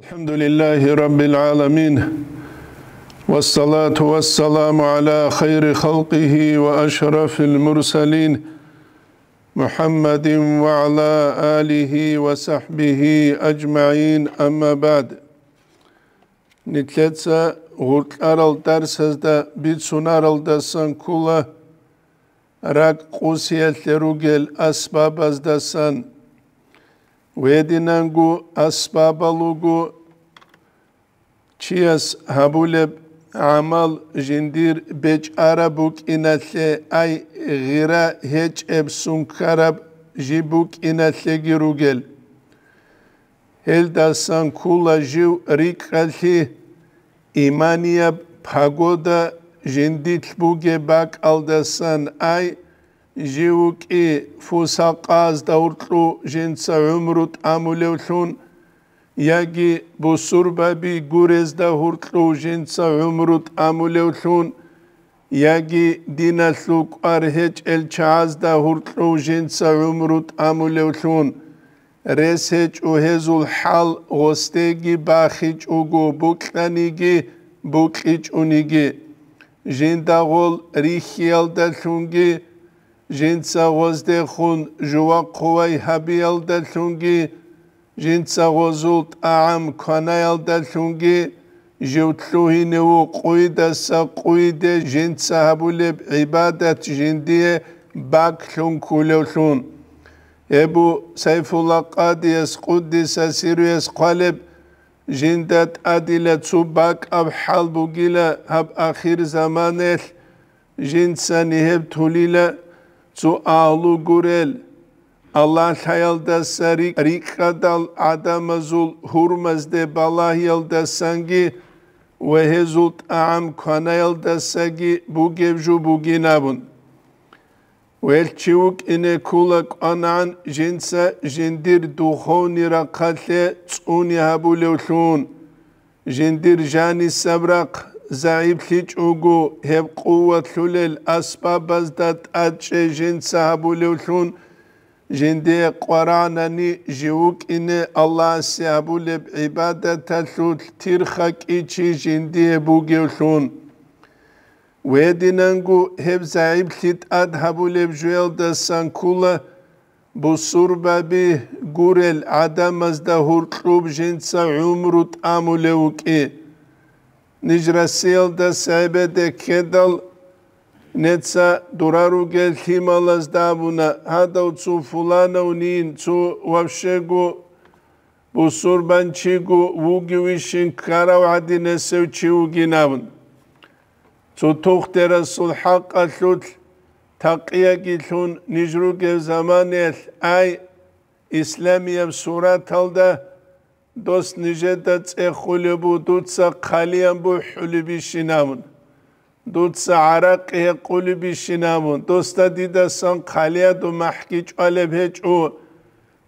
الحمد لله رب العالمين والصلاة والسلام على خير خلقه وأشرف المرسلين محمد وعلى آله وصحبه أجمعين أما بعد نتلتسا دا درسزدا بيتسونارل دسان كولا راك قوسيتلروجل أسبابزدسان ვედინანგუ ასბაბალუგუ ჩიას ჰაბულე ამალ ჟინდირ ბეჭ არაბუკ ინალე აი ღირა ჰეჭებ სუნქარაბ ჟიბუკ ინალე გირუგელ ჰელდასან ქულა ჟივ რიკალი იმანია ფაგოდა ჟინდითბუგე ბაკალდასან აი جيوكي فوساقاز دورتلو جنس عمرو تامولوثون ياجي بوسربا بي غوريز دهورتلو جنس عمرو تامولوثون ياجي دينا سوق ارهج الشاز دهورتلو جنس عمرو تامولوثون رسهج وهزو الحال غستيجي باخيج اوغو بوكتانيجي بوكيج اونيجي جنداغول ريخيال دلشونجي ჟინცაღოზდე ხუნ ჟუვაქუვაი ჰაბიალ და თუნგი ჟინცაღოზულ ტაამ ქანაალ და თუნგი ჟუთლუჰინევუ ყუი და საყუი დე ჟინცაჰაბულებ იბადათ ჟინდიე ბაქ თუნქულოლუნ ებუ საიფულა ყადიეს ყუდისა სირიეს ყალებ ჟინდათ ადილა ცუბაკ აბ ჰალბუგილა აბ ახირ ზამანელ ჟინცანიებ თულილა Su sualu gurel Allah hayalda sarik rikadal adamazul hurmazde bala yalda sangi ve hezult aam kana yalda sagi bu gevju bu ginabun. Vel çivuk ine kulak anan jinsa jindir duhoni rakatle tsuni habulevşun. Jindir jani sabrak زعيب اوغو هب قوة لل أسباب ازدت أتشي جن سهبو لوثون جندي قرانني جوك إن الله سهبو لب عبادة تلوث ترخك إيشي جندي بوغيوثون ويدنانغو هب زعيب خيت أدهبو لب جويل دسان كوله بسرببي قرل عدم ازدهور قلوب جنس عمر تاملوكي ნიჟრასიელ და საიბედე ქედალ ნეცა დურარუგე ჰიმალას დაბუნა ჰადა უცუ ფულანო ნინ ცუ ვაბშეგუ ბუსურბანჩიგუ ვუგივიშინ კარავადინესევ ჩიუგინავნ ცუ თუხტერა სულჰაყა ლუთ თაყიაგი ლუნ ნიჟრუგე ზამანელ აი ისლამიამ სურათალდა დოს ნიჟეთა წეხულებუ დუცა ხალიამბუ ჰულიბი შინამუნ დუცა араყი ყულიბი შინამუნ დოსთა დიდასან ხალია დუ მაჰკი ჭალე ბეჭუ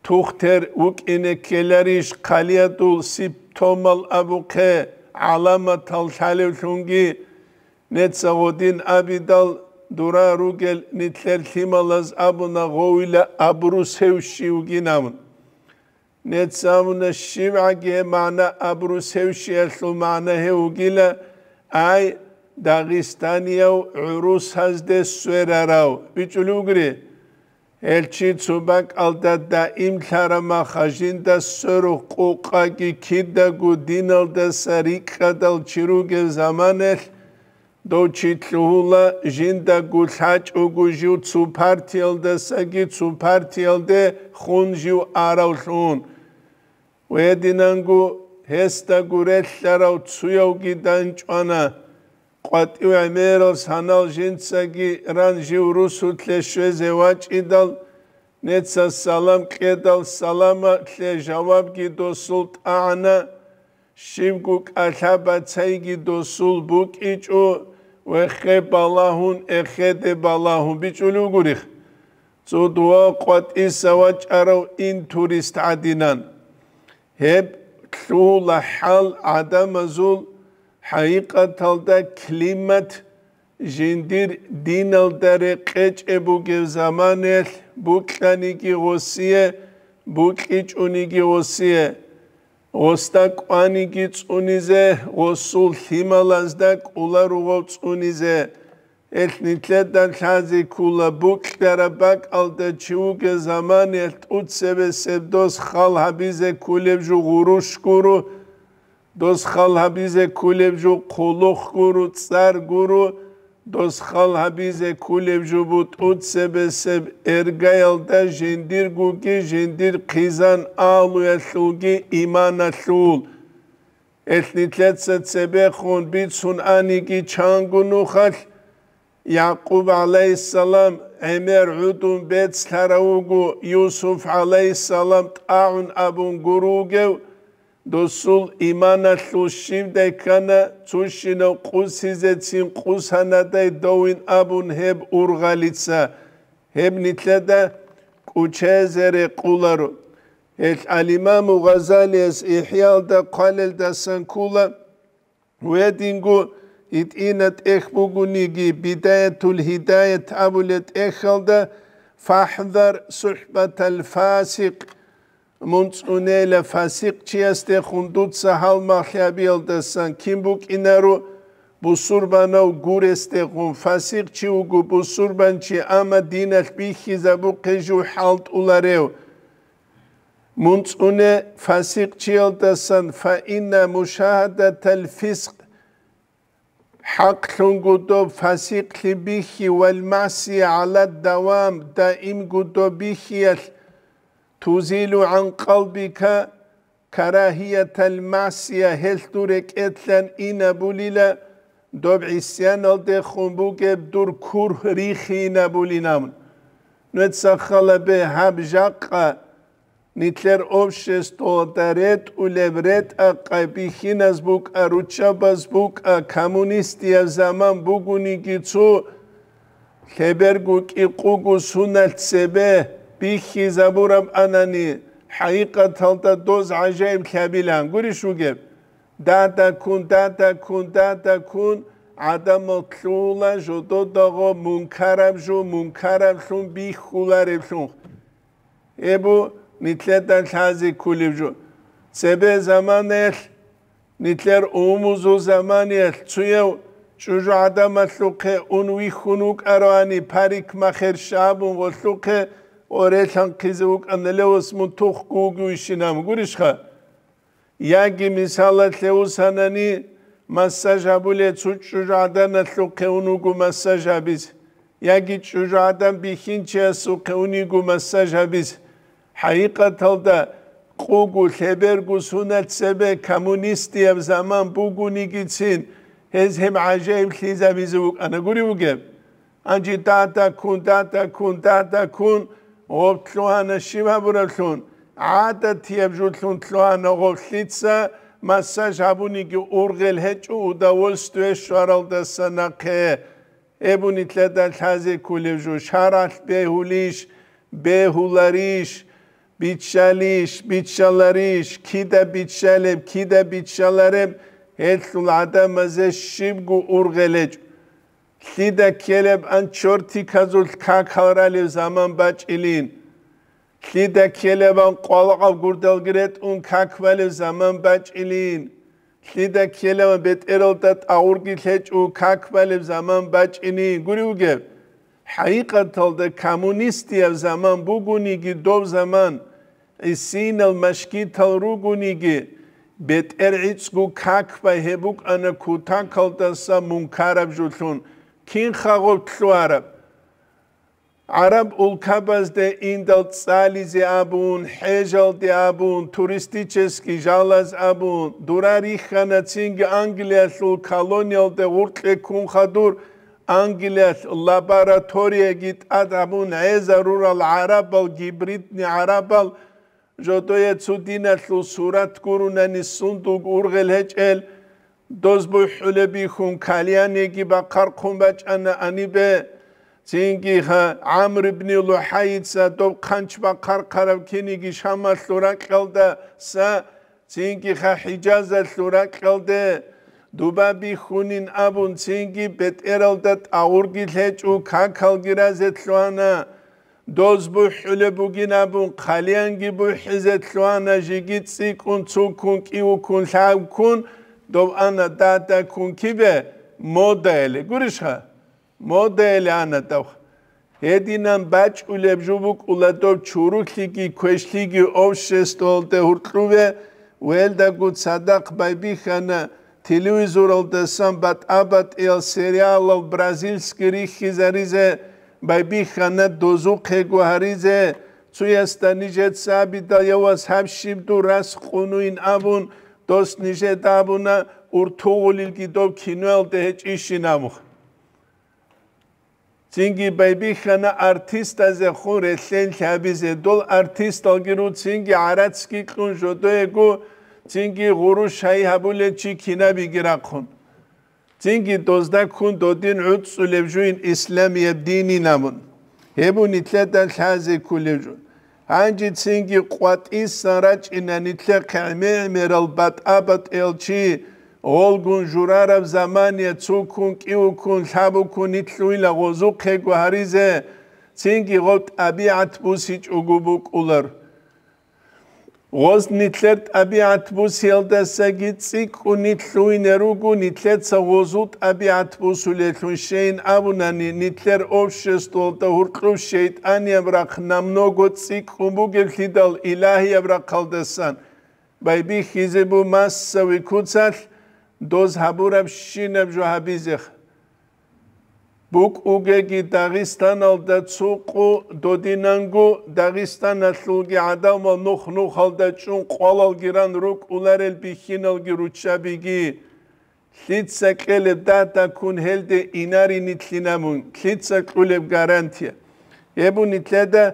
თუხთერ უკინე ქელარიშ ხალია დუ სიპტომალ აბუქე ალამა თალ ხალე ჩუნგი ნეცაღოდინ აბიდალ დურა რუგელ ნითლერ ჰიმალაზ აბუნა ღოვილა აბრუსევში უგინამუნ ნეცავნა შივაგე მანა აბრუსევში ახლმანა ჰეუგილა აი დაღისტანიაუ რუსაზდე სვერარავ ბიჭულუგრი ელჩი ცუბაკ ალდა და იმთარა მახაჟინ და სვერო ყუყაკი ქიდა გუდინალ და სარიკადალ ჩირუგე ზამანელ დოჩი თულა ჟინდა გულაჭუ გუჟუ ცუფართიელ და საგი ცუფართიელ და ხუნჟუ არავლუნ ვედინანგუ ჰესტა გურეშლარა უცუიო გიდანჭვანა ყვატივა მეროს ანალჟინცაგი რანჟი რუსულთლეშვე ზევაჭიდალ ნეცა სალამ ყედალ სალამა ლეჟავაბ გიდო სულტანა შიმგუ კალაბა ცაიგი დოსულ ბუკიჭუ ვეხებალაჰუნ ეხედებალაჰუ ბიჭული უგურიხ ცუდუა ყვატისავაჭარო ინ თურისტ ადინან heb kula hal adam azul haqiqat alda klimat jindir dinal dare qeçebu gev zamanel bu kaniki osie bu qiçuniki osie osta qaniki tsunize osul himalazda qularugov tsunize ეს ნიცედან ხაზი ქულა ბუქტერაბაკალდა ჩუგე ზამანე უცებესებდოს ხალხაბიზე ქულებჟუ ღურუშკურუ დოს ხალხაბიზე ქულებჟუ ყოლოხკურუ წარგურუ დოს ხალხაბიზე ქულებჟუ უცებესებ ერგაელდა ჟენდირ გუკი ჟენდირ ყიზან აალუესულგი იმანასულ ეს ნიცედს ცებე ხონ ბიცუნ ანიგი ჩანგუნუ ხალხ يعقوب عليه السلام امر عدوم بيت سراوغو يوسف عليه السلام طاعن ابو غروغو دوسول ايمان الشوشيم دكان تشين قوسيزتين قوسانا داي دوين ابو هب اورغاليتسا هب نيتلدا كوتشيزري قولارو ال الامام غزالي اس احيال دا قال دا سنكولا ودينغو اتئنت اخ بوغنيجي بداية الهداية أبلت اخلد فاحذر صحبة الفاسق منصونيلا فاسق چيست خندود سهل مخيابي الدسان سان بوك انارو بسربانا و گور استقون فاسق چي وگو بسربان چي اما دينخ بيخيزا بو قجو حالت اولاريو منصونه فاسق چي الدسان فإن مشاهدة الفسق حق قدو فسيق به والمعسي على الدوام دائم قدو به تزيل عن قلبك كراهية المعسي هل دورك اتلان إن بوليلا دوب عسيان الدي خنبوك بدور كور ريخي نبولي نامن نتسخل بهاب جاقة ניטלר אופשס טוטרט ולברט אקביחינס בוק ארוצ'בס בוק קמוניסטי הזמן בוגוני גיצו חברגוק איקוגו סונלצבה ביחי זבורם ענני חייקה תלתה דוז עג'יים קבילן גורי שוגב דאטה קון דאטה קון דאטה קון адам отлула жодо дого мункарам жо мункарам шун бихуларе шун эбу ნიტლერთან ხაზი ქულიბ ჯო ზებე ზამანელ ნიტლერ უმუზუ ზამანელ ცუე ჯუჟა ადამა ლუქე უნ ვი ხუნუკ არვანი ფარიქ მახერ შაბუ ვოლუქე ორე თან ქიზუკ ანელოს მუ თუხ გუგუ შინამ გურიშხა იაგი მისალათ ლეუსანანი მასაჟა ბულე ჩუჯა ადამა ლუქე უნუგუ მასაჟა ბიზ იაგი ჩუჯა ადამ ბიხინჩე სუქე უნიგუ მასაჟა ბიზ ჰაიყათალდა ყუგუ ლებერგუს უნაცებე კომუნისტია ზამან ბუგუნიგიცინ ეს ჰემ აჟეიმ ხიზა ბიზუ ანა გური უგე ანჯი დათა კუნ დათა კუნ დათა კუნ ოფლუანა შიმაბურალუნ ადა თიებჟულუნ თლუანა ოფლიცა მასა ჟაბუნიგი ორგელ ჰეჭუ და ვოლსტუეშ შარალდასანაკე ებუნი თლედა თაზე კულევჟუ შარალ ბეჰულიშ ბეჰულარიშ ბიჩალიშ ბიჩალარიშ კიდე ბიჩალებ კიდე ბიჩალარებ ეცულ ადამიანზე შიგუ ურღელეჭ ლიდა ქელებ ან ჩორთი ქაზულ ქაქალრალი ზამან ბაჭილინ ლიდა ქელებ ან ყალყავ გურდელგრეთ უნ ქაქველი ზამან ბაჭილინ ლიდა ქელებ ბეტერელთა აურგი ლეჭუ ქაქველი ზამან ბაჭინი გურიუგე ჰაიყათალდა კომუნისტია ზამან ბუგუნიგი დო ზამან ისინ მშკითალ რუგუნიგი ბეტერიცგუ ქაქბა ჰებუკ ანა ქუთან ქალდასა მუნკარაბჟულუნ კინ ხაღობთლუ არაბ არაბ უკაბაზდე ინდალ წალიზე აბუნ ჰეჟალდე აბუნ ტურისტიჩესკი ჟალაზ აბუნ დურარი ხანა წინგი ანგლიაშულ კოლონიალდე ურტე კუნხადურ ანგლიას ლაბორატორიე გიტ ადამუნ ეზარურალ არაბალ გიბრიდნი არაბალ ჟოტო ეცუდინათლუ სურათ გურუნანის სუნდუგ ურღელჰეჭელ დოზბუ ჰულები ხუნ ქალიანეგი ბაკარ ხუმბაჭანა ანიბე ცინგი ხა ამრ იბნ ლუჰაიცა დო ხანჩბა ხარყარავ ქენიგი შამალლურა ყელდა სა ცინგი ხა ჰიჯაზა ლურა ყელდე დუბაბი ხუნინ აბუნ ცინგი ბეტერალდა აურგი ლეჭუ ქაკალგირაზე თლუანა დოზბუ ჰულებუ გინაბუ ხალიანგი ბუ ჰიზეთლუანა ჟიგი ციკუნ ცუკუნ კიუკუნ ლავკუნ დოვანა დატა კუნ კიბე მოდელი გურიშა მოდელი ანა დავ ედინან ბაჭულებ ჟუბუ კულატობ ჩურუქლიგი ქეშლიგი ოშესტოლტე ჰურტრუვე ველდა გუც სადაყ ბაიბი ხანა телевизор алдасам бат абат эл сериал ал бразильский рихизаризе ბაიბი ხანა დოზუ ქეგვარიზე ცუესთა ნიჟეთ საბი და ევას ჰამშიბ დუ რას ყუნუინ აბუნ დოს ნიჟე დაბუნა ურთულილ კიდო ქინველ დეჭიშინ ამუ ცინგი ბაიბი ხანა არტისტაზე ხურ ესენ ჩაბიზე დოლ არტისტო გირუ ცინგი არაცკი ყუნ ჟოდეგუ ცინგი ღურუ შაი ჰაბულე ჩი ქინა ბიგრა ხუნ წინგი დოზდა კუნდოდინ უცულებჟუინ ისლამია დინი ნამუნ ჰებუნი თლადა ლაზი კულებჟუ ანჯი წინგი ყვატის სარაჭინანი თლა ქამე მერალბატ აბატ ელჩი ოლგუნ ჟურარავ ზამანია ცუკუნ კიუკუნ ლაბუკუნ ითლუილა ღოზუ ხეგვარიზე წინგი ღოტ აბიათ ბუსი ჭუგუბუკულარ ვოს ნიცერ ტაბიათბუს ელდასაგი ციკუნი ლუინერუგუ ნიცერ ცოზუ ტაბიათბუს ლეთუნ შეინ აბუნანი ნიცერ ოფშესტოლ და ურკლუს შეიტანი აბრახნა მნოგო ციკუმუ გელთიდალ ილაჰი აბრახალდესან ბაიბი ხიზებუ მასსავი კუცალ დოზ ჰაბურაბ შინებ ჟაბიზეხ ბუკ უგეგი დაღისტანალ და ცუყუ დოდინანგუ დაღისტანალულგი ადამო ნუხნუ ხალდა ჩუნ ყვალალ გირან რუკ ულარელ ბიხინალ გირუჩაბიგი ლიცა კელე დატა კუნ ჰელდე ინარი ნიტლინამუნ ლიცა ყულებ გარანტია ებუ ნიტლედა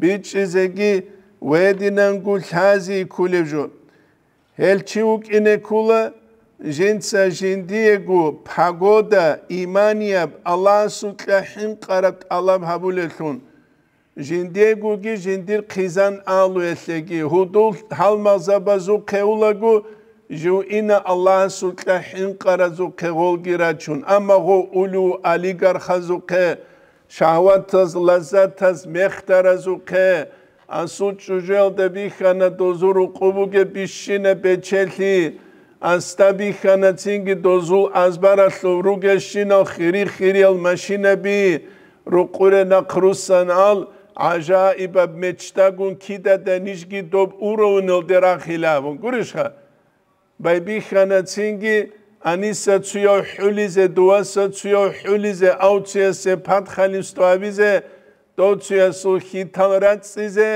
ბიჩიზეგი ვედინანგუ ლაზი ქულებჟო ჰელჩი უკინე ქულა جنسا جنديغو بحاقودا إيمانيا الله سوكلا حين قربت الله بحبول الثون جنديغو جي جندير قيزان آلو يسلقي هدول حال مزابازو قيولاغو جو إنا الله سوكلا حين قرزو قيغول جيراتشون أما غو أولو أليغار خزو قي شهواتز لذاتز مختارزو قي أسو چجل دبيخانا دوزورو قبوغي بشينة بچلي ასტაბი ხანაცინგი დოზუ ასბარა სურუგეშინო ხირი ხირიალ მაშინები როყურენა ხრუსან ალ აჟაიბა მეჩტაგუნ კიდა დანიშგი დობ უროვნელ დერახილავონ გურიშა ბაიბი ხანაცინგი ანისა ცუიო ჰულიზე დუასა ცუიო ჰულიზე აუციასე ფათხალისტოავიზე დოციასო ხითალ რაციზე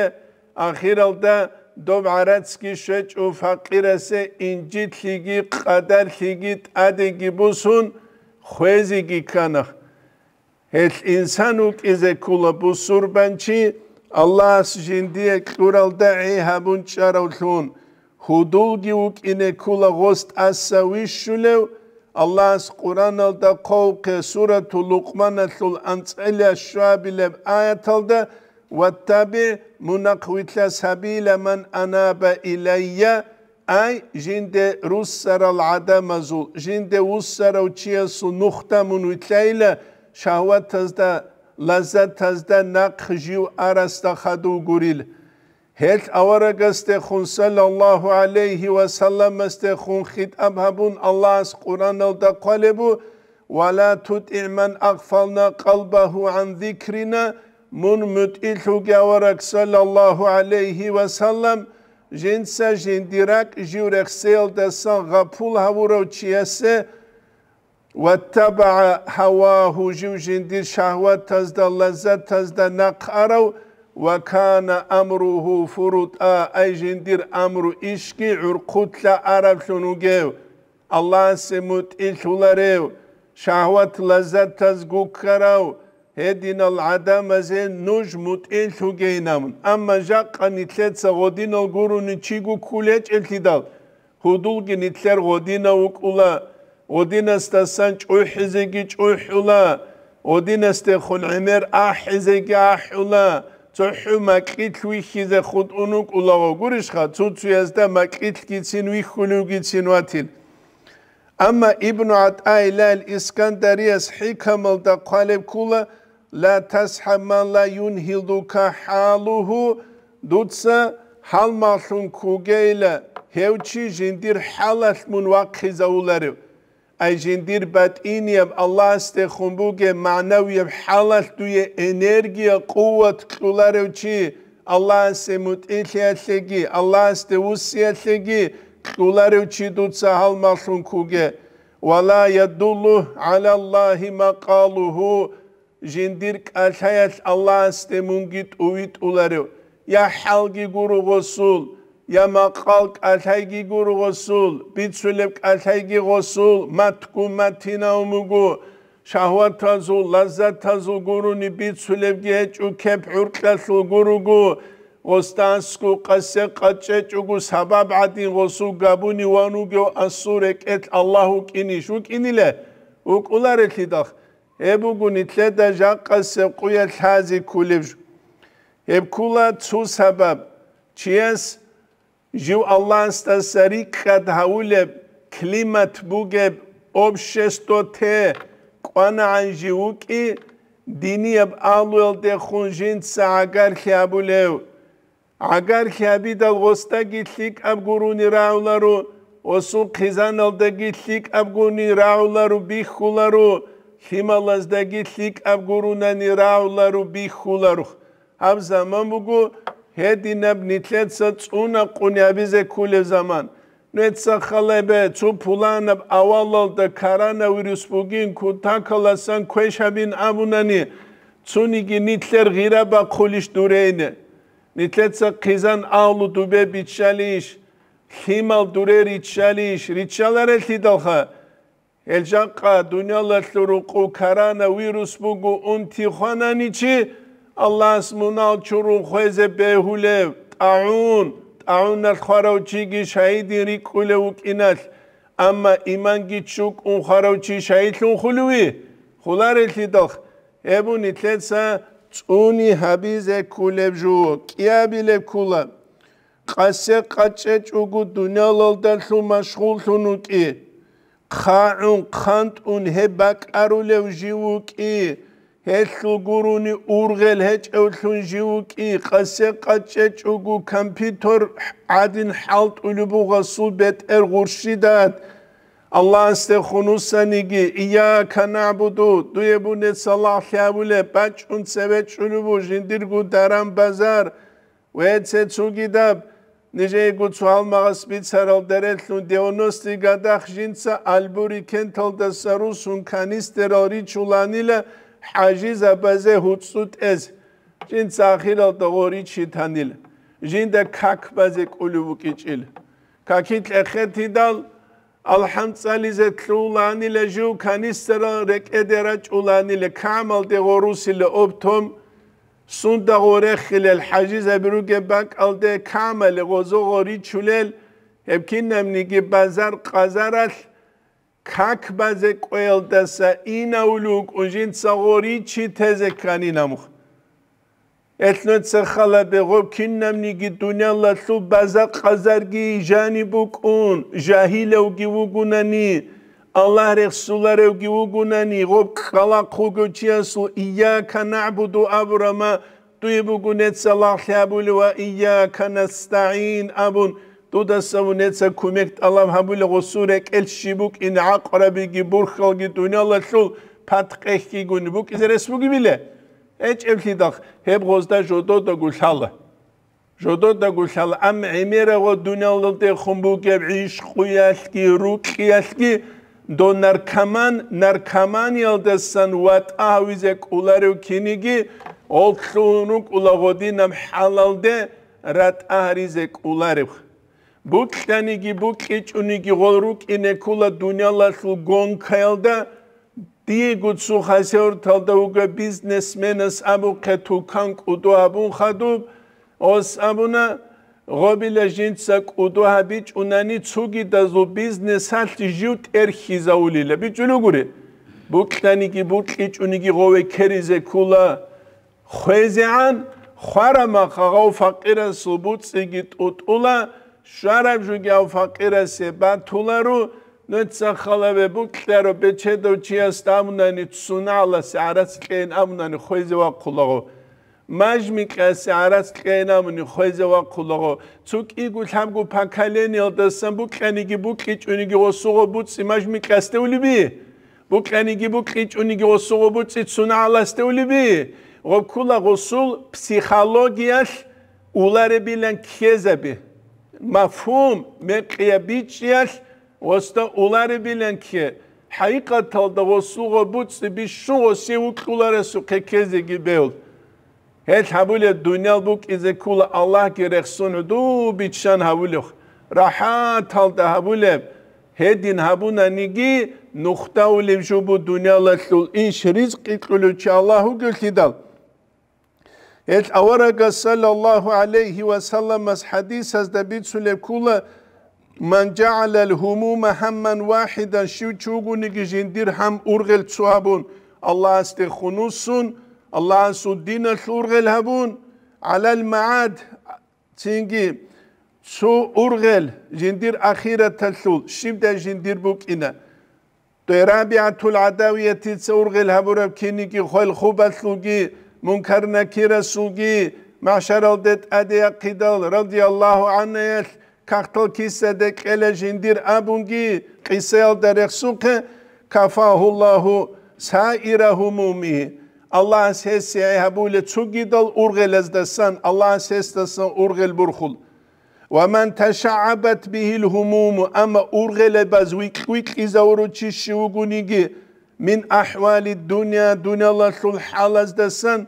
ახირალდა დომარაცკი შეჭუ ფაყირასე ინჯი თიგი ყადარ თიგი ადიგი ბუსუნ ხვეზი გიქანა ეს ინსანუ ისე კულა ბუსურბანჩი ალლას ჟინდიე ქურალდა ეჰაბუნ ჩარავლუნ ხუდულგი უკინე კულა ღოსტ ასა ვიშულევ ალლას ყურანალდა ყოვკე სურათულ უყმანალულ ანწელა შვაბილებ აეთალდა واتبع منقوت سبيل من أناب إلي أي جند رسر العدم زول جند وسر وشيس نخت من وتليل شهوات تزدا لذت تزدا نقجيو أرست خدو غريل هل أورق استخون صلى الله عليه وسلم استخون خد أبهبون الله اس قرآن الدقالبو ولا تطع من أغفلنا قلبه عن ذكرنا من متئلو جاورك صلى الله عليه وسلم جن سجن ديرك جورك سيل دسان غفول هورو تشيس واتبع هواه جو جن دير شهوة تزد اللذة تزد نقارو وكان أمره فرط أي جن دير أمر إشكي عرقوت لا عرب شنو الله سمت إلتو لريو شهوة لذة تزقو ედინალ ადამაზე ნუშ მუტილ თუგეინამ ამა ჟაყანი თლეცა ღოდინო გურუნი ჩიგუ ქულე ჭილთიდალ ხუდულგი ნიცერ ღოდინა უკულა ოდინასტასან ჭუჰიზეგი ჭუჰულა ოდინასტე ხულ ემერ აჰიზეგი აჰულა ცუჰუ მაკით ვიხიზე ხუტუნუ კულაღო გურიშხა ცუცუეს და მაკით გიცინ ვიხულუ გიცინ ვათილ ამა იბნუ ატაილა ისკანდარიას ჰიკამალ და ყალებ ქულა la tashaman la yunhiluka haluhu dutsa hal mahlun kugeyle hevçi jindir halas munvakhi zauları ay jindir bat iniyem Allah istekhun buge manaviyem halas duye energiya kuvvet kularevçi Allah iste mut'ihliyategi Allah iste ussiyategi kularevçi dutsa halmasun kuge ولا يدل على الله مقاله jindirk alhayat Allah'ın este mungit uvit ularu. Ya halgi guru gosul, ya makalk alhaygi guru gosul, bitsulep alhaygi gosul, matku matina umugu, şahvat tazul, lazzat tazul guru ni bitsulep geç ukep urklasul guru gu, Ostansku kase kaçe çugu sabab adin gosul gabuni vanugu asur eket Allahu kiniş, ukinile, ukular etlidak. ებუგუნი თლე და ჟაყასე ყუე ლაზი ქულებშ ებქულა თუ საბაბ ჩიეს ჟუ ალანს და სარი ქად ჰაულე კლიმატ ბუგე ობშესტოთე ყანანჟი უკი დინიებ ალველდე ხუნჟინ საგარ ხაბულევ აგარ ხაბი და ღოსტა გითლიკ აბგურუნი რაულარო ოსუ ხიზანალდე გითლიკ აბგურუნი რაულარო ბიხულარო ჰიმალასდაგი ლიკაბგურუნანი რავლარუ ბიხულარუ ამზა მომგუ ჰედინებ ნიტლეცა წუნა ყუნიაბიზე ქულე ზამან ნეცა ხალებე წუ ფულანებ ავალალდა ქარანა ვირუს ბუგინ ქუ თაკალასან ქეშაბინ აბუნანი წუნიგი ნიტლერ ღირაბა ქულიშ დურეინე ნიტლეცა ყიზან აულუ დუბე ბიჩალიშ ჰიმალ დურერი ჩალიშ რიჩალარე თიდალხა ელჟანყა დუნიალაშლურუ ყუ ქარანა ვირუს მუგუ უნთი ხვანანიჩი ალლას მუნალჩურუ ხვეზე ბეჰულე ტაუნ ტაუნალ ხვარავჩიგი შაიდი რიკულე უკინალ ამა იმანგიჩუკ უნ ხვარავჩი შაიდლუნ ხულუვი ხულარელთი დოხ ებუნი თლეცა წუნი ჰაბიზე ქულებჟუ კიაბილე ქულა ყასე ყაჭე ჭუგუ დუნალალდა ლუმა შხულთუნუკი ხაუნ ხანტუნ ჰებაკარულევ ჟიუკი ჰესუგურუნი ურღელ ჰეჭევლუნ ჟიუკი ყასე ყაჭეჭუგუ კომპიუტერ ადინ ჰალტულუბუღა სუბეთ ერღურშიდად ალლაჰსტე ხუნუსანიგი ია ქანაბუდუ დუებუნე სალაჰიაბულე ბაჭუნ წევეჭულუბუ ჟინდირგუ დარამბაზარ ვეცეცუგიდაბ ნიჟეიგუ ცვალმაღა სპიცარალ დერეთლუნ დეონოსტი გადახჟინცა ალბური ქენთალდასა რუსუნ ქანისტერორი ჩულანილა ჰაჟი ზაბაზე ჰუწუტ ეზ ჯინცა ახირალ დოღორი ჩითანილა ჟინდა ქაქბაზე კულუბუ კიჭილ ქაქიტ ეხეთიდალ ალჰამწალიზე ტლულანილა ჟუ ქანისტერორ რეკედერა ჩულანილა ქამალ დეღორუსილა ოპთომ სუნდა ღორე ხილელ ჰაჯი ზაბრუკე ბანკალდე კამალი ღოზო ღორი ჩულელ ებკინემ ნიგი ბაზარ ყაზარალ ქაკ ბაზე ყელდასა ინაულუ კუჟინ ცაღორი ჩი თეზე კანი ნამუ ეთნო ცხალა ბეღო კინემ ნიგი დუნიალა სუ ბაზა ყაზარგი ჟანი ბუკუნ ჟაჰილო გიუგუნანი Allah Resulları ki ugunani gop kala kugucuyasu iya kana abudu abrama tu ibugun et salah habul ve iya kana stain abun tu da savun et kumek Allah habul gusure el shibuk in akrabi ki burkhal ki dunyalı şu patqeh ki gun bu ki resmi gibi le eç evli dak hep gozda jodo da gulhal jodo da gulhal am imira go dunyalı de khumbuk ev iş kuyaski rukiyaski до наркоман наркоманил дасан ват авизе куларю киниги олхлуну кулагодинам халалде рат аризе куларев бутланиги букичуниги голру кине кула дунялашу гонкайлда диго су хасер талда уга бизнесменас абу кету кан куду абун хадуб ос абуна ღობილა ჟინცა კუდუა ბიჭუნანი ცუგი და ზო ბიზნესალტი ჟუტ ერხიზაულილე ბიჭულუგური ბუქტანი კი ბუქიჭუნი კი ღოვე ქერიზე ქულა ხვეზეან ხარამა ხაღო ფაყირა სუბუციგი ტუტულა შარამ ჟუგი ავ ფაყირასე ბათულარო ნეცა ხალავე ბუქტერო ბეჩედო ჩიას დამუნანი ცუნალას არაცკენ ამუნანი ხვეზე ვაკულაღო მაჟმიკასი არას ყენამნი ხეზე ვაკულოღო ცუკ იგუ ლამგუ ფანქალენილ დასამ ბუკენიგი ბუკიჭუნიგი ოსუღო ბუცი მაჟმიკასტეულიბი ბუკენიგი ბუკიჭუნიგი ოსუღო ბუცი ცუნალასტეულიბი ოკულა ოსულ ფსიქოლოგიას ულარე ბილან ქეზები მაფუმ მეყია ბიჭიას ოსტა ულარე ბილან ქე ჰაიკათალ და ოსუღო ბუცი ბიშუ ოსი უკულარესუ ქეკეზიგი ბეულ Hel havule dünyal buk ize kula Allah gerek sonu du bitşan havuluh. Rahat halda havule. Hedin habuna nigi nukta ulev jubu dünyala tul inş rizki kulu çi Allahu gültidal. Et avaraga sallallahu aleyhi ve sellem as hadis az da bitsulev kula من جعل الهموم هما واحدا شو تشوغو نيجي جندير هم أرغل تسوابون الله استخنوسون الله سدينا الأرغل هبون على المعاد تينجي شو أرغل جندير أخيرة تلثول شبدا جندير بوك إنا رابعة العداوية تسورغل هبور كي خوال خوبة ثلوكي منكر نكيرة سوكي معشر الدت أدي قدال رضي الله عنه يس كاختل كيسة دك إلى جندير أبونكي قيسة الدرخ سوك كفاه الله سائره مومي Allah'ın sesi habule çok gidal urgel ezdesan Allah'ın ses desan urgel burhul. Ve men teşaabet bihil humumu ama urgele bazvik vik izavru çişi ugunigi min ahvali dünya dünyalaşul hal ezdesan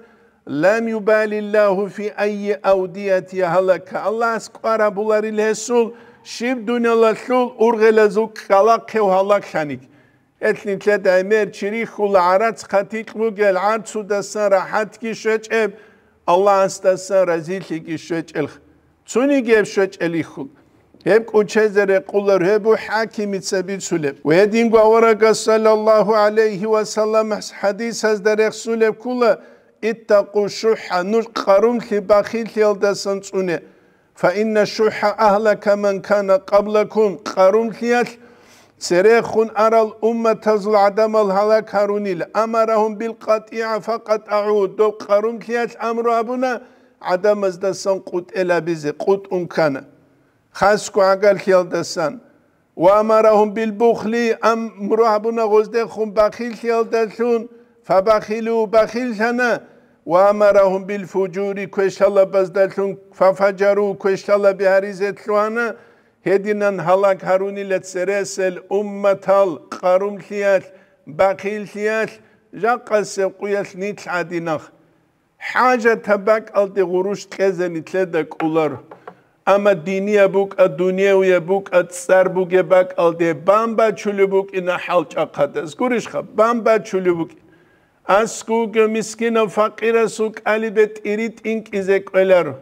lem yubalillahu fi ayyi avdiyeti halaka. Allah askara bularil hesul şib dünyalaşul urgele zuk kalak kev halak şanik. ეთნიცა და მერ ჩირი ხულ არაც ხათი ყუგელ არცუ და სარაჰატკი შეჭებ ალლაჰს და სარაზილიკი შეჭელ ცუნი გებ შეჭელი ხულ ემ კუჩეზერე ყულერ ჰებუ ჰაკიმიცა ბიცულებ ვედინ გავარაკა სალალლაჰუ ალეიჰი ვა სალამ ჰადისას და რესულებ ქულა ittaqu shuha nuqarum li bakhil yaldasan tsune fa inna shuha ahlaka man kana qablakum qarum liyal سريخ أرى الأمة تزل عدم الهلا هارونيل أمرهم بالقطيعة فقط أعود دو قرون كيات أمر أبونا عدم ازدسان قد إلا بزي قوت أمكان خاسكو عقال كيال دسان وأمرهم بالبخل أمر أبونا غزدخهم بخيل خيال دسون فبخلوا بخيل سنة وأمرهم بالفجور كوشالة بزدسون ففجروا كوشالة بهاريزة سوانا ჰედინან ჰალაკ ჰარუნილე წერესელ უმმათალ ყარუმთიათ ბაქილთიათ ჟაყასე ყუიას ნიცადინახ ჰაჯა თაბაკ ალტი ღურუშ წეზენი წედა კულარ ამა დინია ბუკ ა დუნია უია ბუკ ა წარ ბუგე ბაკ ალდე ბამბა ჩული ბუკ ინა ჰალჭა ყადეს გურიშ ხა ბამბა ჩული ბუკ ასკუ გმისკინო ფაყირას უკ ალიბე ტირი ტინკიზე ყველარო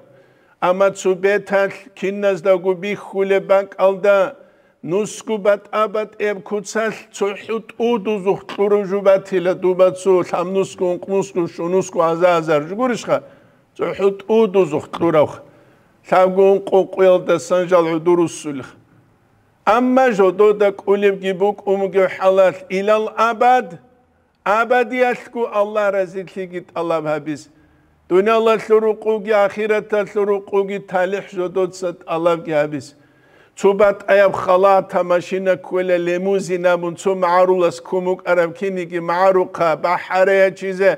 ამაცუ ბეთალ ქინას და გუბი ხულებან კალდა ნუსკუბატ აბატ ებკუცალ ცუჰუტ უდუზუხ ტურუჟუბათილა დუბაცუ ლამნუსკუნ ყმუსკუ შუნუსკუ აზა აზარ ჯგურიშხა ცუჰუტ უდუზუხ ტურავხ ლავგუნ ყუყილ და სანჯალ უდურუსულ амма жодо да кулим ки бук умуге халал илал абад абади ашку алла разитлиги талам хабис დუნალა შურუკუგი ახირათა შურუკუგი თალიჰშოდოცად ალავგი აბის ცუბატ აიამ ხალა თამაშინა ქველე ლემუზინა მუცუ მაარულას კუმუკ არამქინიგი მაარუკა ბაჰარეა ჩიზე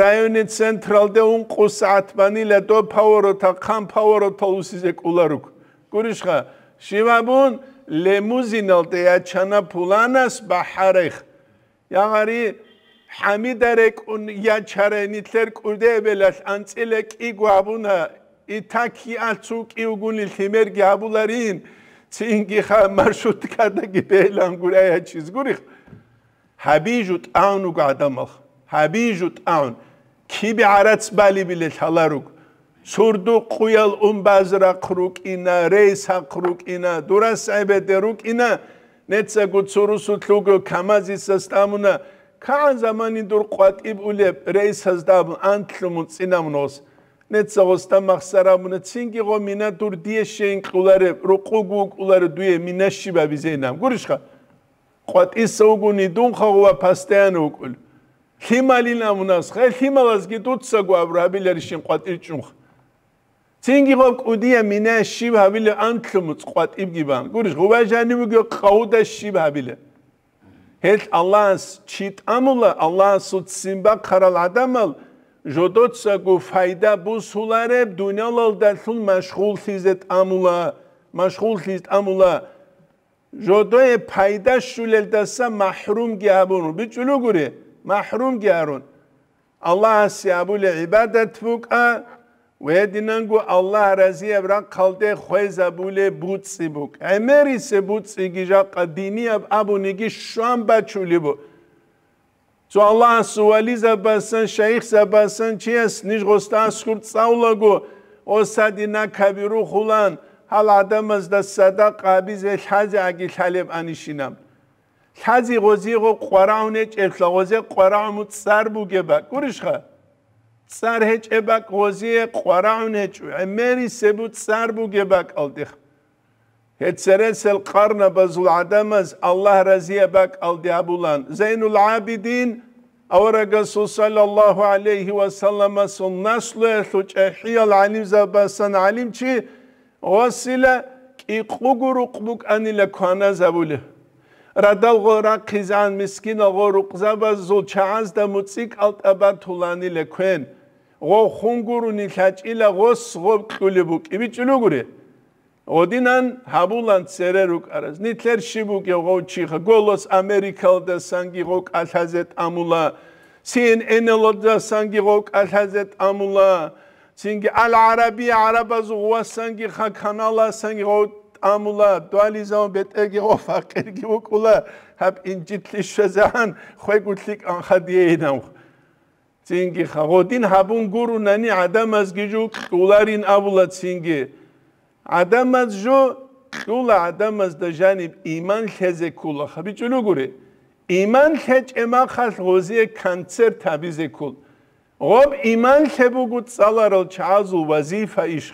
რაიონი ცენტრალდე უნ ყუსათბანილა დო ფავოროთა ხან ფავოროთა უსიზე კულარუკ გურიშხა შიმაბუნ ლემუზინალ დეა ჩანა ფულანას ბაჰარეხ ягари ჰამიდარეკუნ იაჩარენი თერკუდებელას ანწილე კი გვაბუნა ითაკი ალცუ კი უგული ჰიმერგი აბულარინ წინგი ხა მარშუტ კადაგი ბელან გურაია ჩიზ გურიხ ჰაბიჟუტ აუნუ გადამხ ჰაბიჟუტ აუნ კიბი არაც ბალი ბილე ხალარუკ სურდუ ყუიალ უმბაზრა ხრუკინა რეისა ხრუკინა დურასაებედე რუკინა ნეცა გუცურუსუ თუგო ქამაზისას დამუნა ქან ზამანი დურ ყვატიბ ულე რეისას და ანთლუმ წინამნოს ნეცოს და მახსარამნე წინგი ღო მინა დურ დიე შეინ ყულარე რო ყუგუ ყულარე დუე მინაში ბაბი ზენამ გურიშხა ყვატის უგუნი დუნ ხოვა ფასტიან უკულ ხიმალი ნამუნას ხე ხიმალას გიტუცა გვაბრაბილერ შინ ყვატი ჭუნხ წინგი ღო ყუდია მინაში ბაბი ანთლუმ ყვატიბ გიბან გურიშ ღუბაჟანი მიგო ყაუდა შიბაბილე ერთ ალას ჩიტამულა ალას უცინბა ხარალ ადამალ ჟოდოცა გუ ფაიდა ბუსულარე დუნიალალ და სულ მაშღულ სიზეთ ამულა მაშღულ სიზეთ ამულა ჟოდოე ფაიდა შულელ დასა მაჰრუმ გიაბონ ბიჭულუგური მაჰრუმ გიარონ ალას იაბულ იბადათ ფუკა ვედინანგუ ალლაჰ რაზია ბრან ხალდე ხეზა ბულე ბუციბუკ ემერისე ბუციგი ჟაყა დინია აბუნიგი შვან ბაჩული ბუ ძო ალლაჰ სუალიზა ბასან შეიხ ზაბასან ჩეს ნიშ ღოსტა სკურ წავლაგო ოსადინა ქაბირუ ხულან ჰალ ადამას და სადაყა ბიზე ხაზი აგი ხალებ ანიშინამ ხაზი ღოზი ღო ყვარავნე ჭერხლა ღოზე ყვარავმუ წარბუგება გურიშხა سر هچ ابک غوزی قرعون هچ عمری سبوت سر بو گبک الدیخ هچ سرس القرن بزو العدمز الله رزی ابک الدی ابولان زین العابدین او رقصو صلى الله عليه وسلم سن نسل ثوچ احيا العليم زباسن عليم چي وسيله كي قوغر قبوك ان لكوانا زبوله ردل غورا قزان مسكين غورق زبز زو چاز دموتسيك التبر طولاني لكوين ღო ხუნგურუნი ხაჭილა ღო სღო ყულებუ კივიჭლუგური ოდინან ჰაბულან წერერუ ყარას ნითლერშიბუ ღო ჩიხა გოლოს ამერიკალ და სანგი ღო კალაზე ტამულა სინ ენელო და სანგი ღო კალაზე ტამულა სინგი ალ араბი араბაზ ღო სანგი ხა ქანალა სანგი ღო ტამულა დვალიზო ბეტეგი ღო ფაყერგი უკულა ჰაბ ინჯიტლი შეზან ხეგუთლიკ ანხადიე ინამ წინგი ხაღოდინ ჰაბუნგურუ ნანი ადამას გიჯუ ყულარინ აბულა წინგი ადამას ჟო ყულა ადამას და ჟანიბ იმან ხეზე ქულა ხბიჭულუგური იმან ხეჭემა ხალ ღოზე კანცერ თაბიზე ქულ ღობ იმან ხებუგუ წალარალ ჩაზუ ვაზიფა იშ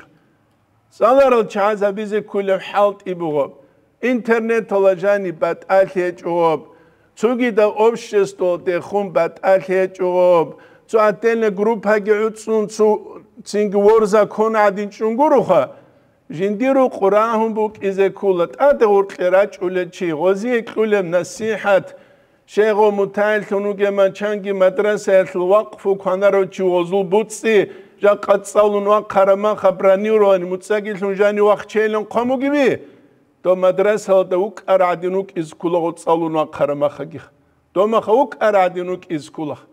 წალარალ ჩაზა ბიზე ქულა ჰალტ იბუღო ინტერნეტოლა ჟანი ბატალე ჭუობ თუგი და ოფშესტო და ხუმ ბატალე ჭუობ წვატენე გრუფა გეუცუნცუ ცინგვორზა კონადინ ჩუნგურუხა ჟინდირუ ყურანჰუმ ბუკიზე ქულა ტატე ორყერა ჭულეჩი ღოზი ეკულემ ნასიჰათ შეღო მუთაილთუნუ გემან ჩანგი მადრასა ერთლ ვაყფუ ქანარო ჩუოზულ ბუცი ჟა ყაცალუნ ვა ხარამა ხაბრანი როანი მუცაგილუნ ჟანი ვახჩელუნ ყომუგიბი то мадраса да укарадинук изкулого цалуна карамахаги то маха укарадинук изкулах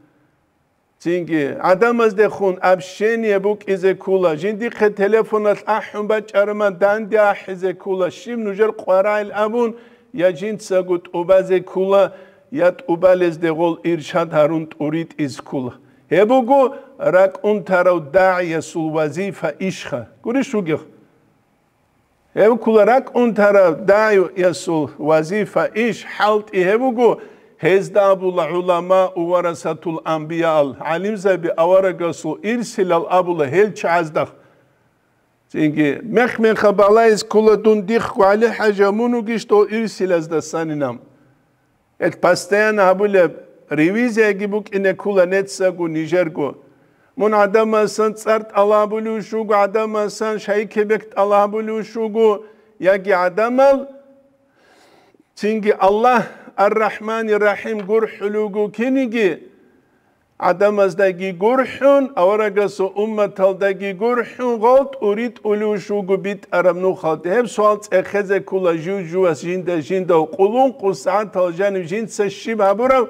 ჩინკი ადამას და ხონ აბშენია ბუკიზე ქულა ჯინდი ხე ტელეფონას აჰუმბა ჭარმა დანდი აჰიზე ქულა შიმნუჟერ ყვარაილ ამუნ ია ჯინცა გუტ უბაზე ქულა ია უბალეს და გოლ ირშად არუნ ტურიტ ის ქულა ებუგუ რაკუნთარავ დაიე სულ ვაზიფა იშხა გური შუგი ებუ ქულა რაკუნთარავ დაიე სულ ვაზიფა იშ ჰალტი ებუგუ Hezdabul ulama uvarasatul anbiyal. Alimze bi avaragasu irsilal abulu helç azdah. Çünkü mehme kabalayız kuladun dih kuali hacamunu gişto irsilaz da saninam. Et pastayana habule revizya gibuk ine kula netse gu nijer gu. Mun adamasan tsart Allah bulu şugu adamasan şey kebekt Allah bulu şugu. Ya ki adamal. Çünkü Allah ar-Rahman ir-Rahim gurhulugu kinigi adamazdagi gurhun avaragaso ummataldagi gurhun qolt urit ulushugu bit aramnu khalt hem sual tsekheze kula jujuas jinda jinda qulun qusan taljan jinsa shibabura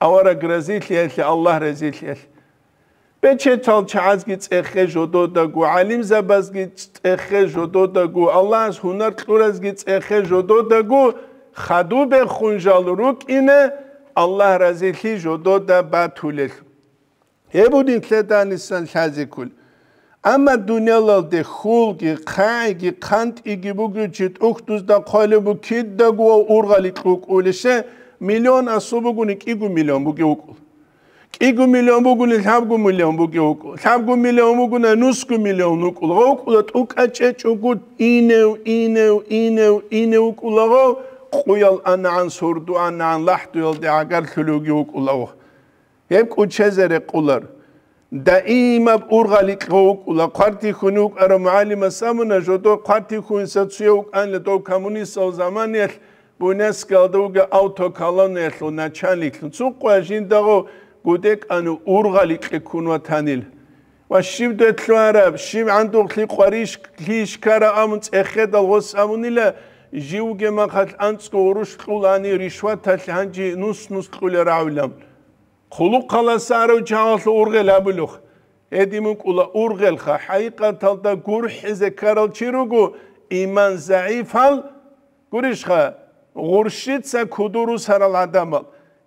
avaragrazil yetli Allah razil yetli печетал чазги цехе жодо да гу алим забазги цехе жодо да гу аллахс хунар турэзги цехе жодо да гу ხადუბე ხუნჟალ რუკინე ალლაჰ რაზიჰი ჟოდო და ბათულელ ებუდინ ქლედანისან ლაზიკულ ამა დუნიალალ დე ხულგი ხაიგი ხანტ იგი ბუგუჩით უხთუს და ყოლე ბუ ქიდდა გუა ურღალი ყუკულიშე მილიონ ასუბუგუნი კიგუ მილიონ ბუგი უკულ კიგუ მილიონ ბუგუნი ლაბგუ მილიონ ბუგი უკულ ლაბგუ მილიონ ბუგუნა ნუსკუ მილიონ უკულ ყო უკულ ტუკაჭე ჭუგუ ინევ ინევ ინევ ინევ უკულ ყო ყუილ ანან სურდუ ანან ლაჰდულდი აგარ ხლუგი უკულავ ჰებ კუჩეზერე ყულარ დაიმა ურღალი ყუკულა ყარტი ხუნი უკარო მალიმა სამუნა ჟოდო ყარტი ხუნსა ცუე უკანლე დო კომუნისტო ზამანი ბუნეს კალდუგა ავტო კალონე ხო ნაჩალი ხუნ ცუ ყუაჟინ დაღო გუდე ანუ ურღალი ყიქუნვა თანილ ва шивдэтлуарэ шив андуқли қориш клишкара амцэхэ далгос амунила ჟიუგე მახალ ანცკო ურუშ ყულანი რიშვათა ლანჯი ნუს ნუს ყული რავლამ ხულუ ყალას არო ჩავალ ურღელ აბლუხ ედიმუ ყულა ურღელ ხა ჰაიყა თალდა გურ ჰეზე ქარალ ჩირუგუ იმან ზაიფალ გურიშ ხა ღურშიც სა ქუდურუ სარალ ადამა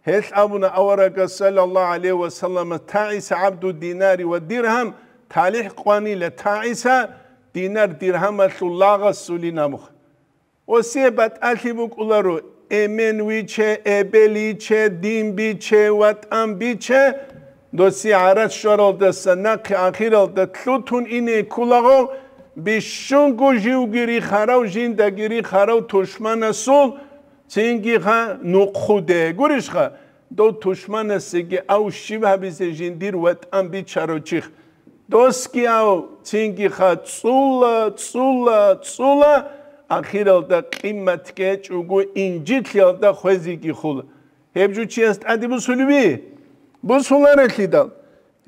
ჰეს აბუნა ავარაკა სალალა ალე ვა სალამა თაის აბდუ დინარი ვა დირჰამ თალიჰ ყვანილა თაისა დინარ დირჰამა სულაღა სულინამუხ ოსებათ ალჰიბუკულარო ემენვიჩე ებელიჩე დიმბიჩე ვატამბიჩე დოსი არაშშორალდასა ნახი ახირალდა თლუთუნ ინე კულაღო ბიშუნგუ ჟიუგირი ხარავ ჟინდაგირი ხარავ თუშმანასულ ცინგი ხა ნუხუდე გურიშხა დო თუშმანასიგი აუ შიბაბიზე ჟინდირ ვატამბიჩარო ჩიხ დოსკიაო ცინგი ხა წულა წულა წულა ახირალდა ყიმათკე ჭუგუ ინჯითლდა ხვეზიკი ხულ ებჯუჩი ასტადი ბუსულიბი ბუსულარელიდა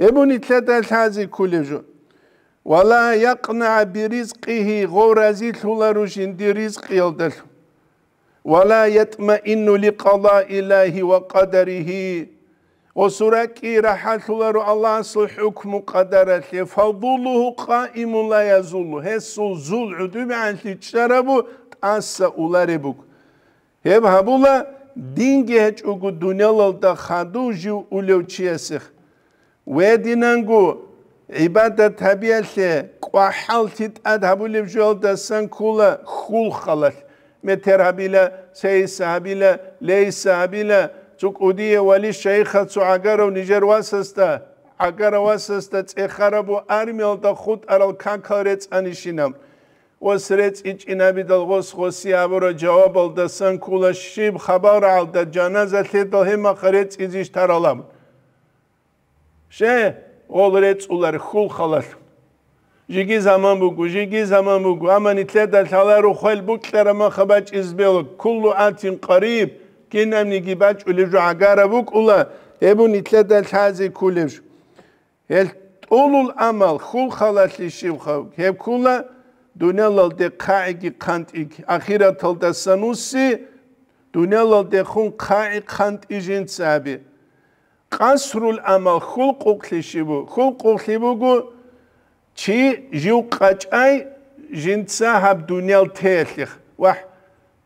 ებუნიტლადა ლაზი ქულეჯო ولا يقنع برزقه غورزي لولارجين دي رزق يلدل ولا يطمئن لقضاء الله وقدره o suraki rahatları Allah su hükmü kadereti faduluhu kaimu la yazullu. Hessu zul'u bi'anti çarabu assa ularibuk. Hep habula dinge hiç ugu dünyalalda haduju ulevçiyesik. Ve dinangu ibadet tabiyesi kuahal tit adhabulev jolda sen kula hul halat. Me terhabile, sey sahabile, ley sahabile, თუ ყუდიე ვალი შეიხაცუ აგარო ნიჟერვასასთა აგარავასასთა წეხარაბო არმელთა ხუთ არალ კანქარე წანიშინამ ვას რეცი ჭინაბი და ღოს ხოსი აბორო ჯავაბალ და სანკულა შიბ ხაბარ ალ და ჯანაზა თედო ჰემა ხრეც იზიშ თარალამ შე ოლ რეც ულარ ხულ ხალალ ჟიგი ზამან ბუგუ ჟიგი ზამან ბუგუ ამანი თედა თალარო ხელ ბუკლერა მახაბა ჭიზბელო ქულუ ათინ ყრიბ გინემნი გიბაჭული ჟა გარავ უკულა ებუნი თლედა თაზი კულებს ელ ტულულ ამალ ხულ ხალათი შიხო ქებკულა დუნელალ დე ყაიგი ყანტ იქ ახირათალ და სანუსი დუნელალ დე ხუნ ყაი ყანტ იჟინ წაბი ყასრულ ამალ ხულ ყუხლი შიბუ ხულ ყუხლი ბუგუ ჩი ჟიუ ყაჭაი ჟინცა ჰაბ დუნელ თეთლიხ ვაჰ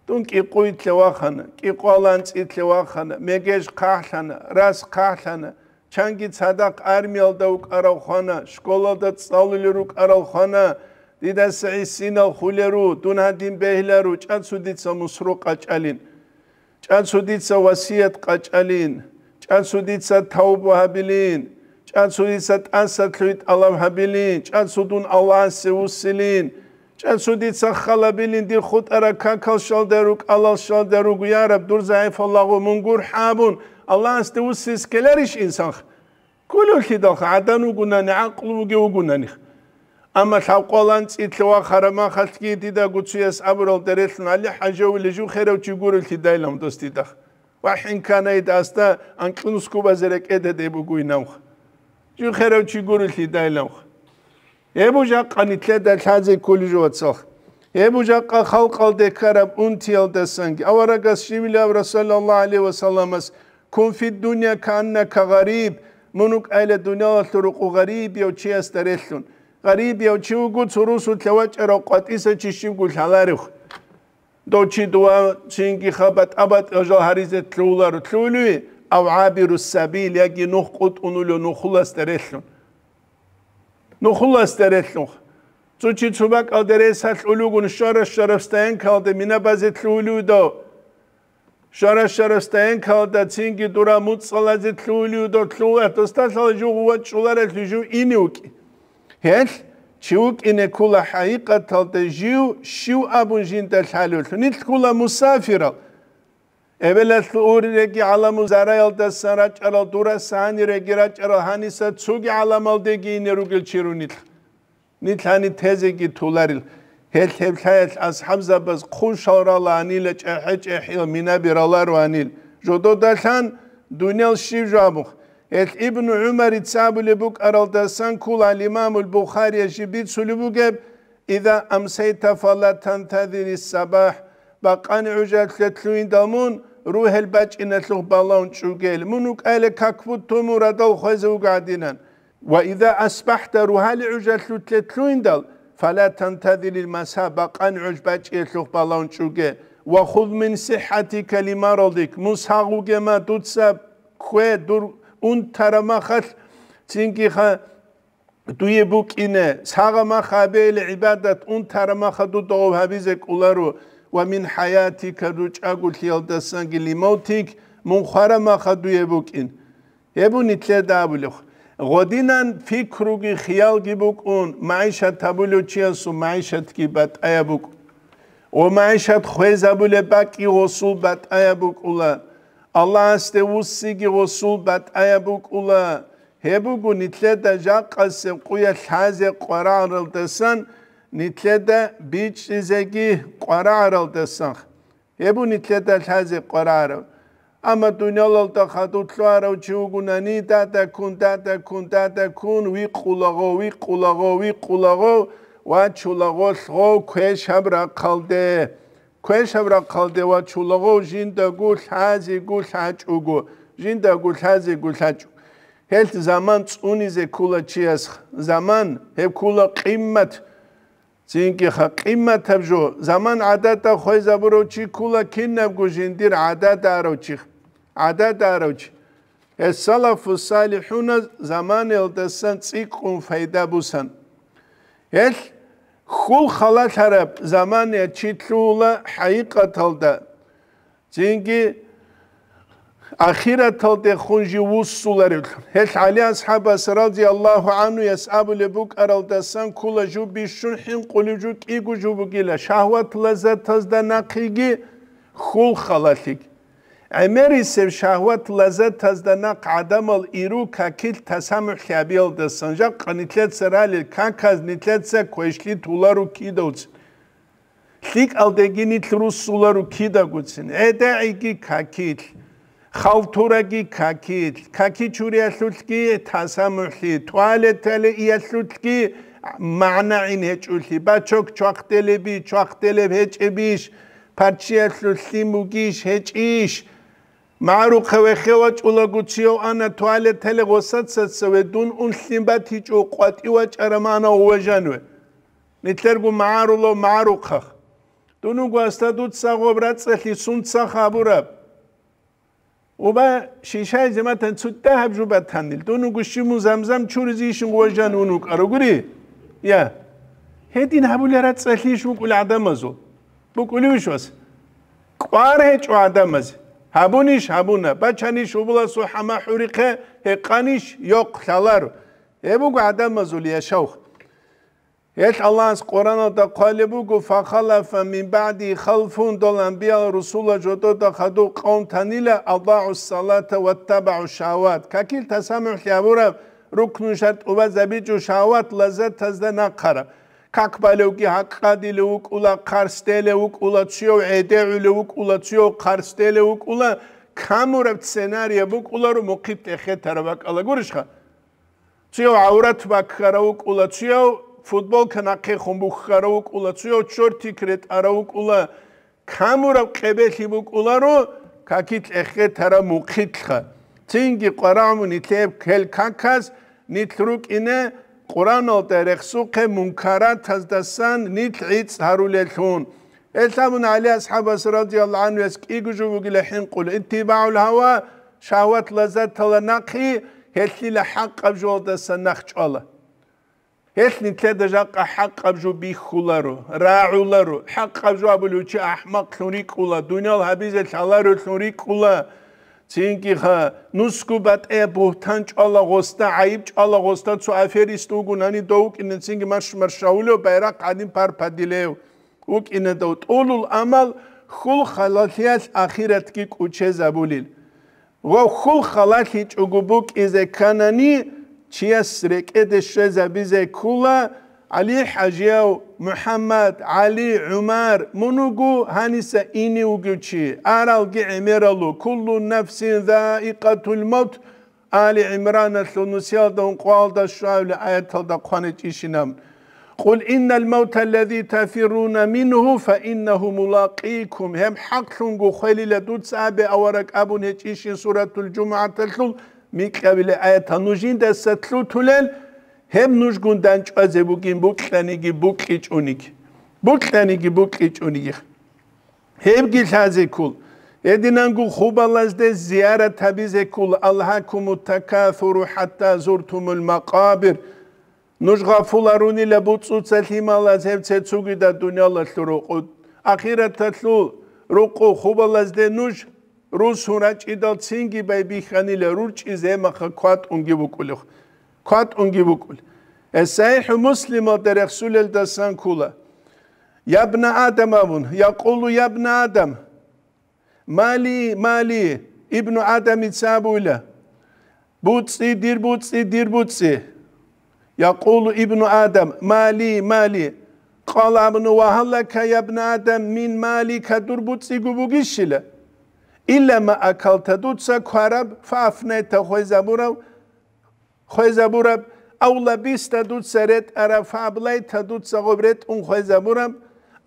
Тун киқуйтле вахана, киқолан цитле вахана, мегеш кахлана, рас кахлана, чанги цадак армиалда укарахана, школада цалулеру укарахана, дида сайсина хулеру, тунадин бехлеру, чацудица мусру качалин, чацудица васият качалин, чацудица тауба хабилин, чацудица тансатлюит алам хабилин, чацудун Аллах сеусилин, чацудица ჭანსუდიც ახალაბილინდი ხუტარა კანკალშალდერუ კალალშალდერუ გიარაბ დურზაიფალაღუ მუნგურ ჰაბუნ ალლანს დუსის კელერიშ ინსანხ კულოლში დოხ ადანუ გუნანი აყლუ გიუ გუნანი ამა თავყოლან წითლვა ხარმა ხალხი დიდა გუციეს აბრალ დერეთნ ალი ჰაჯოვი ლიჟუ ხერავჩი გურულთი დაილამ დოსტი დახ ვაჰინ კანაი დასტა ან კუნსკუ ბაზერე კედედე ბუგუინავ ჯუ ხერავჩი გურულთი დაილამ ხ ემუ ჟაყანი თლედა ლაძი კულიჟოცხ ემუ ჟაყა ხალყალ დეკარამ უნთიალ დასანგი ავარაგას შიმილა რასულალლაჰი ალეი ვასალამას კუნ ფი დუნია კანნა კაგარიბ მუნუკ ალე დუნია ლურ ყუგარიბი ო ჩიასტერესლუნ ყარიბი ო ჩუგუ ცურუსუ თლავაჭერო ყატისე ჩიშიმგუ ლალარიხ დოჩი დუა ჩინგი ხაბატ აბატ ჟო ჰარიზე თლულარ თლული ავაბირუს საბილი აგი ნუხ ყუტუნულო ნუხულასტერესლუნ نخلص در اتلوخ تو چی چوبک آدره سطل اولو گون شارش شرفستین کالده مینه بزیتل اولو دا شارش شرفستین کالده چینگی دورا موت سالازیتل اولو دا تلو اتستا سالجو قوات شولار اتلجو اینیوکی هل چیوک اینه کلا حقیقت تالده جیو شیو ابون جین تل حلول نیت کلا مسافرال Evvela suurindeki alamu zarayalda saraç aral dura sanire giraç aral hanisa tsugi alamal degi ne rugil çirunit. Nit hani teze ki tularil. Hel tevlayet az hamza baz kuş aral anile çeheç ehil mina biralar anil Jodo dalan dünyal şivjamuk. El İbn Ömer itsabu libuk araldasan kul al İmamul Bukhari'ye şibit sulubuk eb. İza amseyte fala tentadiris sabah bakani özel setluin damun ruhel bac inetluk balon çugel munuk ele kakvut tumu radal khozu gadinen ve iza asbahta ruhal özel setluin dal فلا تنتظر المساء بقان عجبات يتلوخ بالون شوكي وخذ من صحتك لمرضك مساغو كما تتسى كوي دور اون ترما Çünkü ha خا duyebuk ine sağama habeli ibadet un tarama hadu doğu habizek ularu ومن حياتك رجع قلت يا دسان قلي موتك منخرا ما خدو يبوكين يبوني تلا دابلوخ غدينا فكرك خيال جبوكون معيشة تابلو تشيسو معيشة كيبات ايابوك ومعيشة خويزة بولي باكي غصول بات ايابوك ولا الله استوصي غصول بات ايابوك ولا هبوكو نتلا دجاقا سيقويا الحازي قرار التسان ნიტლედა ბიჩიზეგი ყარარალ დასახ ებუ ნიტლედა ხაზე ყარარ ამა დუნიალალ და ხატუთლარო ჩუგუნანი და და კუნ და და კუნ და და კუნ ვი ყულაღო ვი ყულაღო ვი ყულაღო ვა ჩულაღო ხო ქეშაბრა ხალდე ქეშაბრა ხალდე ვა ჩულაღო ჟინდა გუ ხაზი გუ ხაჭუგუ ჟინდა გუ ხაზი გუ ხაჭუ ჰელთ ზამან წუნიზე ქულა ჩიას ზამან ჰე ქულა ყიმათ ძინკი ხა ყიმათებჟო ზამან ადატა ხოიზაბრო ჩი ქულა ქინნაბგუჟინ დირ ადატარო ჩი ადატარო ჩი ეს სალაფუ სალიჰუნა ზამან ელდესან ციყუნ ფაიდაბუსან ეს ხულ ხალათარებ ზამანე ჩითლულა ჰაიყათალდა ძინკი ახირათალტე ხუნჯი უსულერილ ჰელ ალიან საბას რაძი ალლაჰუ ანუ ისაბლე ბუკარალდასან ქულაჯუ ბიშუნ ჰინ ყულიჯუ კიგუჯუ ბუკილა შაჰვათ ლაზათაზ და ნაყიგი ხულ ხალათიკ ამერი სევ შაჰვათ ლაზათაზ და ნაყ ადამალ ირუ კაკილ თასამუჰ ხაბიალ და სანჯა ყნითლეთ სრალი კანკაზ ნითლეთსა ქეშლი თულარუ კიდოც ლიკ ალდეგინი თრუსულარუ კიდაგუცინ ედაიგი კაკილ ხავთურაკი ქაკი ქაკი ჩურიასულკი თასამხი ტუალეტელი იასულკი მანაინ ეჭულში ბაჩოკ ჩახტელები ჩახტელებ ეჭებიშ პარჩიასულსი მუგიშ ეჭიშ მარუ ხევე ხევა ჭულაგუციო ანა ტუალეტელი გოსაცაცვე დუნ უნსი ბათი ჭო ყატივა ჭარმანა უვეჟანვე ნიტერგუ მარულო მარუ ხახ დუნუ გასტადუც საღობრა წელი სუნცა ხაბურა ובה שישי זמת הנצות תהב שובת תנדיל, תונו גושים וזמזם, צ'ור זי שמו וז'ן ונוק, ארוגרי, יא, הייתי נהבו לרד צחי שבוק אול אדם הזו, בוק אולי ושוס, כבר הייתו אדם הזה, הבוניש, הבונה, בת שאני שובל עשו חמה חוריכה, הקניש, יוק, חלר, הבוק אדם הזו לישוך, ერთ ალანს ყურანო და ყალიბუგუ ფახალაფა მინ ბადი ხალფუნ დოლან ბია რუსულა ჯოტო და ხადუ ყონთანილა ალბაუ სალათა ვატაბაუ შავად კაკილ თასამუჰ ლიაბურა რუკნუ შარტ უბა ზაბიჯუ შავად ლაზა თაზდა ნაყარა კაკბალევკი ჰაკადილე უკულა ხარსტელე უკულა ციო ედეულე უკულა ციო ხარსტელე უკულა კამურებ სცენარია უკულა რომ მოკიპტე ხეთარ ვაკალა გურიშხა ციო აურათ ვაკხარა უკულა ციო ფუტბოლ ქნახე ხომბუხარა უკულა ცუო ჩორთი კრეტ არა უკულა ქამურა ყებელი უკულა რო ქაკი წეხე თარა მუხითხა წინგი ყრამუნი თებ ქელ ქანკას ნიტრუკინე ყრანო დერეხსუ ქე მუნქარა თაზდასან ნიტიც ჰარულელხუნ ესამუნ ალი ასჰაბას რადიალლაჰ ანუ ეს კიგუჟუგილე ჰინყულ ინტიბაულ ჰავა შაუატ ლაზატ ლანაკი ჰესილა ჰაყ ყაბჟოდასან ნახჭალა ესნი თედაჟა ყაყაბჟუ ბიხულარო რაულარო ყაყაბჟუ აბლუჩი აჰმაკ ხურიკულა დუნიალ ჰაბიზე ჩალარო ხურიკულა ცინკი ხა ნუსკუბატ ე ბუთან ჭალაღოსთა აიბ ჭალაღოსთა ცუ აფერისტუ გუნანი დოუკინე ცინკი მარშ მარშაულო ბაირა ყადიმ პარფადილევ უკინე დო ტულულ ამალ ხულ ხალათიას ახირეთკი კუჩე ზაბულილ ვო ხულ ხალათი ჭუგუბუკ ეზე ქანანი ادش إدشزة بزي كلها علي حجيو محمد علي عمر منوغو هانسا إني وقوشي أراو عميرلو كل نفس ذائقة الموت آل عمران دون قوال دا الشعب لآيات دا قوانج إشنام قل إن الموت الذي تفرون منه فإنه ملاقيكم هم حق شنغو خيلي لدود سابي أورك أبو نيج سورة الجمعة تلثل მიკევილი აეთა ნუჟინდა სათლუ თულელ ჰემ ნუჟგუნდან ჭაზებუკი ბუკლანიგი ბუკიჭუნიკი ბუკლანიგი ბუკიჭუნიკი ჰებგი ლაზიკულ ედინანგუ ხუბალაზდე ზიარა თაბიზეკულ ალჰაკუმუ თაკათურუ ჰატა ზურთუმულ მაყაბირ ნუჟღა ფულარუნი ლაბუწუცალ ჰიმალაზ ჰემცეცუგი და დუნიალა შურუკუ ახირათათლუ რუკუ ხუბალაზდე ნუჟ რუსურა ჭიდალ ცინგი ბაიბი ხანილე რურჭი ზემახა ქვათ უნგი ვუკულიხ ქვათ უნგი ვუკულ ესაიჰ მუსლიმო დერხსულელ დასან ქულა ябნა ადამამუნ იაკულუ ябნა ადამ მალი მალი იბნუ ადამი ცაბულა ბუცი დირბუცი დირბუცი يقول ابن آدم مالي مالي قال ابن وهلك يا ابن آدم من مالك دربوتسي قبوغيشيلا ილამა აკალთადუცა ქარაბ ფაფნეთა ხეზაბურავ ხეზაბურავ აულაბისტადუცერეთ არაფაბლეთადუცა ღობრეთ უნ ხეზაბურავ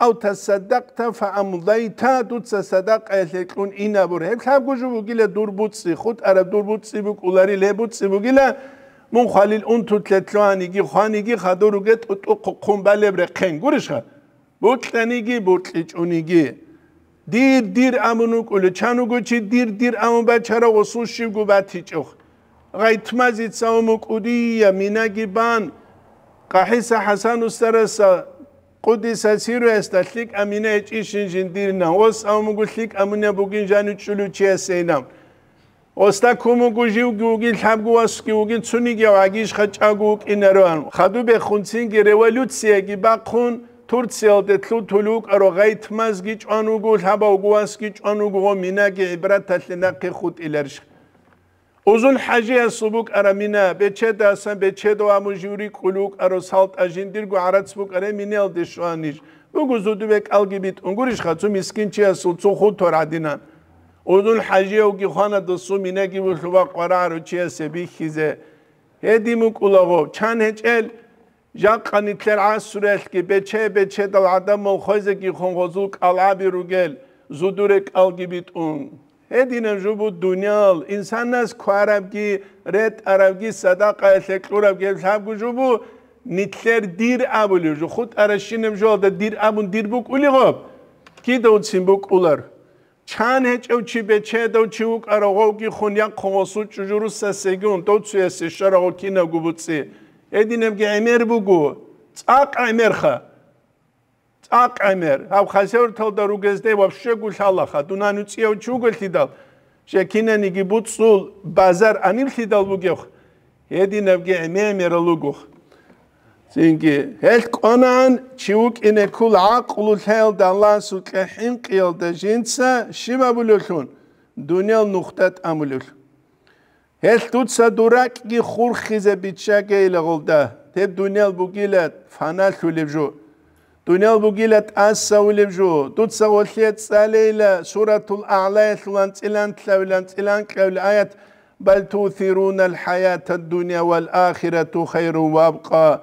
ავთასადაკთა ფაამლაითადუცა სადაყელეკუნ ინაბურ ხაბგუჟუგილა დურბუცი ხუთ არა დურბუცი ბუკულარი ლებუცი ბუგილა მუნხალილ უნ თუთლეთლანი გი ხანი გი ხადურუგე ტუტუ ხუმბალებრე ხენ გურიშა ბუტლენი გი ბუტლიჭუნი გი დირ დირ ამუნუკული ჩანუგუჩი დირ დირ ამუბა ჩარა ოსუში გუბათიჭო აი თმაზი წამოკუდია მინაგიბან ყაჰისა ჰასან უსტარასა ყუდისა სირეს და ლიკ ამინე ჭიშინჯინ დირნა ოს ამუგულიკ ამუნა ბუგინ ჯანუჩული ჩესენა ოსტა კუმუგუჟი გუგი ლაბგუას გუგი ცუნიგი ვაგიშ ხაჭაგუ კინერო ხადუბე ხუნცინგი რევოლუცია გიბა ხუნ თურციელდე თუთულუ როგაითმას გიჭანუგო ლაბაუგოას გიჭანუგო მინაგე ბრათალენა ქეხუტილერშ უზულ ჰაჯია სუბუკ არამინა ბეჩედასან ბეჩედო ამუჟური ყულუკ არო სალტაჟინდირგო არაცბუკ არემინელდე შვანიშ უგუზუდუბე კალგიბიტ უნგურიშ ხაცუ მისკინჩია სუცუ ხუთორადინა უზულ ჰაჯია უკი ხანა დოსუ მინაგი ბულუბა ყვარა როჩიასები ხიზე ედიმუკულაღო ჩანეჭელ ჟანყანი ქერ ასურელკი ბეჩე ბეჩე და ადამო ხოზე კი ხონხოზულ კალაბი რუგელ ზუდურე კალგი ბიტუნ ედინე ჟუბუ დუნიალ ინსანას ქვარაბგი რეთ არავგი სადაყა ელეკლურაბგი სამგუ ჟუბუ ნიტლერ დირ აბული ჟუ ხუთ არაშინემ ჟო და დირ აბუნ დირ ბუკული ხო კიდე უცინ ბუკულარ ჩან ეჭევ ჩი ბეჩე და ჩი უკარო ხო კი ხონ ჯუჟურუ სასეგი უნ თოცუ ესე შარო კინა გუბუცი ედინემ გემერბუგუ წაყემერხა წაყემერ ავ ხასერთავ და რუგესდე ვაფშე გულალახა დუნანუ წიო ჩუგელთიდალ შეკინენი გიბუცულ ბაზარ ანილთიდალ ბუგეხ ედინემ გემერლუგუ წინკი ჰელ კონან ჩუკინე კულ აყლუ თელ და ლასუ ყეჰინ ყიოდე ჟინცა შიბაბულუხუნ დუნელ ნუხტატ ამულუხუნ هل تدسى سدورك كي خور خيزة بيتشاكا إلى غلطة تب دنيا بوكيلات فانا شو دنيا بوكيلات أسا ولبجو تدسى وثيت سالي إلى سورة الأعلى ثلان تلان تلان تلان آيات بل تؤثرون الحياة الدنيا والآخرة خير وابقى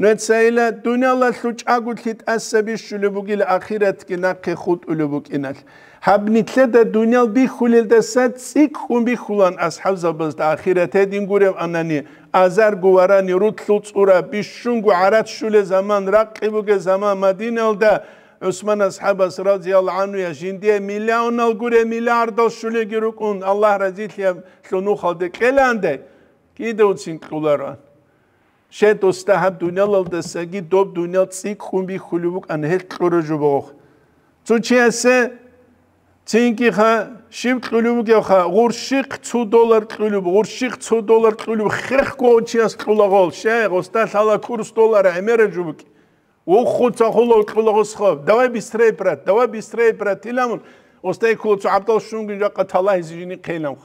نتسائل دنيا الله سوچ أقول تتأسى بيش لبوكي كي كناك خود لبوكي ჰაბნითლე და დუნიალ ბიხულილ და საციქ ხუმბი ხულან ასჰავ ზაბაზ და ახირათე დინგურევ ანანი აზარ გუვარანი რუთლუ წურა ბიშუნგუ არათ შულე ზამან რაყიბუგე ზამან მადინელ და ოსმან ასჰაბას რაზიალ ანუ ია ჟინდია მილიონალ გურე მილიარდო შულე გირუკუნ ალლაჰ რაზითია ლუნუ ხალდე კელანდე კიდე უცინ ყულარან შეთ ოსტაჰაბ დუნიალ და საგი დობ დუნიალ ციქ ხუმბი ხულუბუკ ან ჰეთ ყურუჯუბუხ ცუჩიასე ცინკი ხა შიმ ყილუმ გევხა ღურში ხცუ დოლარ ყილუმ ღურში ხცუ დოლარ ყილუმ ხერხ კოჩიას ყულაღოლ შე 23 კურს დოლარა ემერე ჯუბკი ოხ ხუცა ხოლო ყულაღოს ხო დავა ბისტრეი პრატ დავა ბისტრეი პრატ თილამუნ 23 კურს აბდალ შუნგი ჯაყა თალა ეზიჯინი ყელამ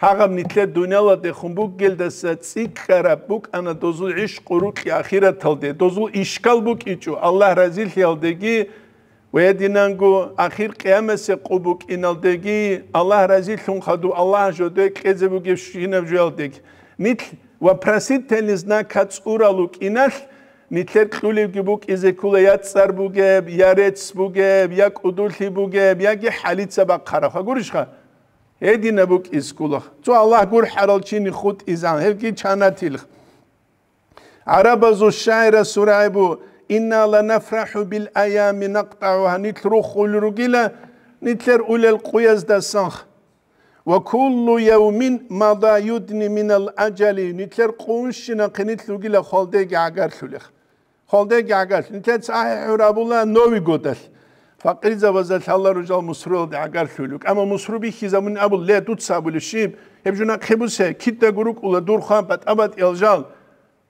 ჰაღამ ნიტლე დუნელა დე ხუმბუკ გელდასა ციქარა ბუკ ანა დოზულ იშ ყურუკი ახირა თალდე დოზულ იშკალ ბუკიჩუ ალლაჰ რაზილ ხელდეგი ვედინანგუ ახირ ყიამესე ყუბუ კინალდეგი ალლაჰ რაზი ლუნხადუ ალლაჰ ჟოდე ყეზებუ გიშინებ ჟელდეგ ნით ვა პრასიტელი ზნაკაც ურალუ კინალ ნითერ ყული გიბუ კიზეკულე იაცარბუგებ იარეცბუგებ ია ყუდულიბუგებ ია გი ჰალიცაბა ყარახა გურიშხა ედინებუ კისკულა თუ ალლაჰ გურ ჰარალჩინი ხუთ იზან ჰერკი ჩანათილ არაბაზუ შაირა სურაიბუ İnna la nafrahu bil ayami naqta'uha nitruhu lurgila nitler ulel kuyazda sanh. Ve kullu yevmin mada yudni minel aceli nitler kuyunşina kinitlugila holdegi agar şulih. Holdegi agar şulih. Nitler sahih rabullah novi godel. Fakir zavazat Allah rıcal musrul de agar şulih. Ama musru bir hizamun abul le tutsa buluşib. Hep juna kibuse kitte guruk ula durhan pat abad ilcal.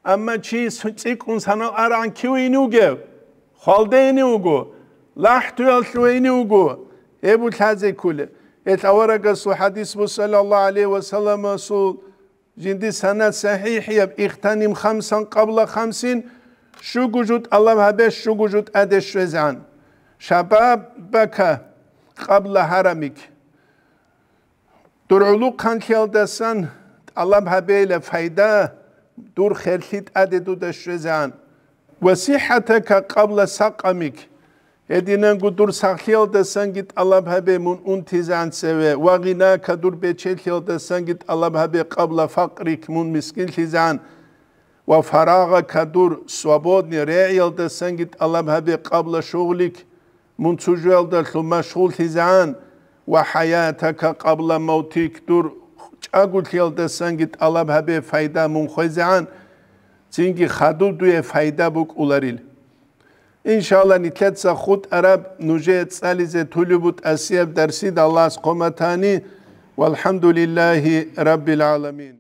اما چی چیکون سنا اران کیو اینوگه خالده اینوگو لحتو یلتو اینوگو ای بو تازه کوله ایت اورگه سو حدیث بو صلی الله علیه و سلم سو جندی سند صحیح یب اختنیم خمسن قبل خمسین شو گوجود الله هبش شو گوجود ادش رزان شباب بکه قبل حرمیک درعلو قنکیل دستن Allah habeyle fayda دور خيرليت أددو دشرزان وسيحتك قبل سقمك Edinen gudur sahliyal desen git Allah habe mun untizan seve ve gina kadur beçeliyal desen git Allah habe qabla faqrik mun miskin tizan ve faraga kadur svobodni re'yal desen git Allah habe qabla şuğlik mun çujuel de meşğul tizan ve hayataka qabla mautik dur ჭაგულ თელდასანგით ალაბაბე ფაიდა მონხეზან წინგი ხადუდუე ფაიდა ბუკულარილ ان شاء الله نتلتسا خود عرب نجيت سالزة تلبت اسياب درسيد الله سقومتاني والحمد لله رب العالمين